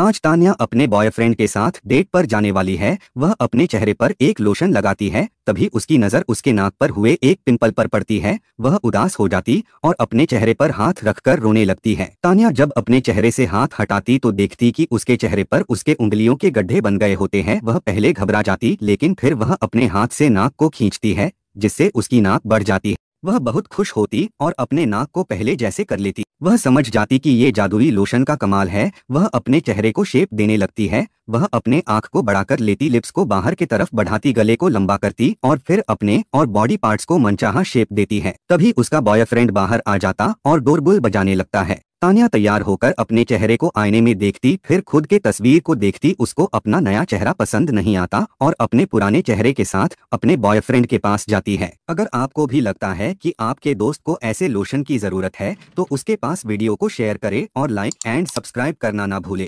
आज तानिया अपने बॉयफ्रेंड के साथ डेट पर जाने वाली है वह अपने चेहरे पर एक लोशन लगाती है तभी उसकी नज़र उसके नाक पर हुए एक पिंपल पर पड़ती है वह उदास हो जाती और अपने चेहरे पर हाथ रखकर रोने लगती है तानिया जब अपने चेहरे से हाथ हटाती तो देखती कि उसके चेहरे पर उसके उंगलियों के गड्ढे बन गए होते हैं वह पहले घबरा जाती लेकिन फिर वह अपने हाथ से नाक को खींचती है जिससे उसकी नाक बढ़ जाती है वह बहुत खुश होती और अपने नाक को पहले जैसे कर लेती वह समझ जाती कि ये जादुई लोशन का कमाल है वह अपने चेहरे को शेप देने लगती है वह अपने आंख को बढ़ाकर लेती लिप्स को बाहर की तरफ बढ़ाती गले को लंबा करती और फिर अपने और बॉडी पार्ट्स को मनचाहा शेप देती है तभी उसका बॉयफ्रेंड बाहर आ जाता और डोरबुल बजाने लगता है तानिया तैयार होकर अपने चेहरे को आईने में देखती फिर खुद के तस्वीर को देखती उसको अपना नया चेहरा पसंद नहीं आता और अपने पुराने चेहरे के साथ अपने बॉयफ्रेंड के पास जाती है अगर आपको भी लगता है कि आपके दोस्त को ऐसे लोशन की जरूरत है तो उसके पास वीडियो को शेयर करें और लाइक एंड सब्सक्राइब करना ना भूले